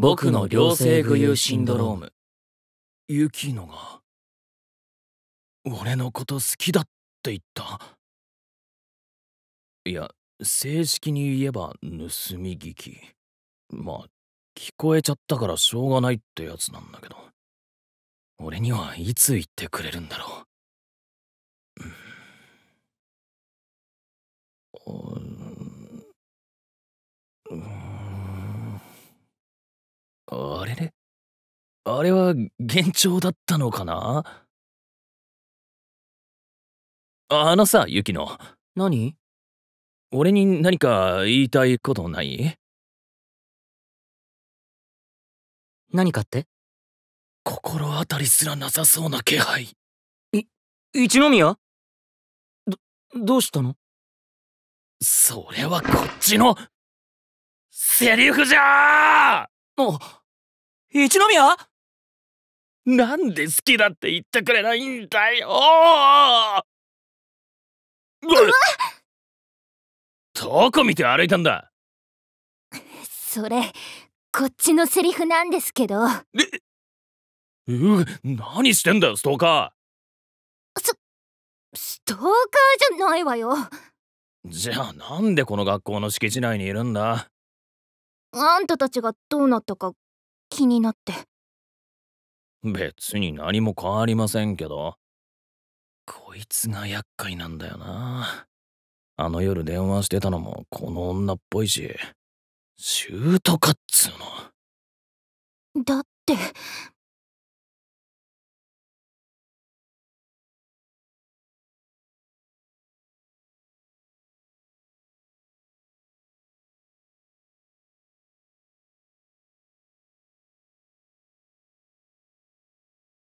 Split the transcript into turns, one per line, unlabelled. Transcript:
僕の両性具有シンドローム雪乃が俺のこと好
きだって言ったいや正式に言えば盗み聞きまあ聞こえちゃったからしょうがないってやつなんだけど俺にはいつ言ってくれるんだろう。
あれれあれは幻聴だったのかなあのさ、ユキノ。何俺に何か言いたいことない何かって心当たりすらなさそうな気配。い、一宮ど、どうしたのそれはこっちの、セリフじゃーあ一宮なんで好きだって言ってくれないんだよどこ見て歩いたんだそれこっちのセリフなんですけどえ
う何してんだよストーカー
スストーカーじゃないわよ
じゃあなんでこの学校の敷地内にいるんだ
あんたたちがどうなったか気になって
別に何も変わりませんけどこいつが厄介なんだよなあの夜電話してたのもこの女っぽいしシュートかっつう
のだって